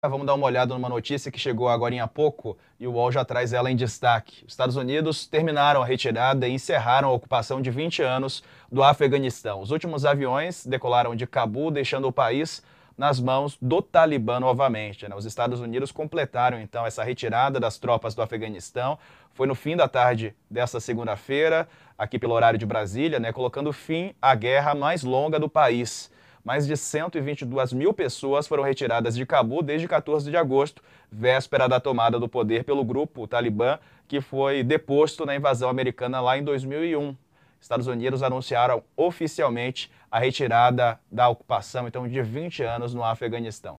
Ah, vamos dar uma olhada numa notícia que chegou agora em pouco e o UOL já traz ela em destaque. Os Estados Unidos terminaram a retirada e encerraram a ocupação de 20 anos do Afeganistão. Os últimos aviões decolaram de Cabul, deixando o país nas mãos do Talibã novamente. Né? Os Estados Unidos completaram então essa retirada das tropas do Afeganistão. Foi no fim da tarde desta segunda-feira, aqui pelo horário de Brasília, né? colocando fim à guerra mais longa do país mais de 122 mil pessoas foram retiradas de Cabu desde 14 de agosto, véspera da tomada do poder pelo grupo Talibã, que foi deposto na invasão americana lá em 2001. Estados Unidos anunciaram oficialmente a retirada da ocupação, então, de 20 anos no Afeganistão.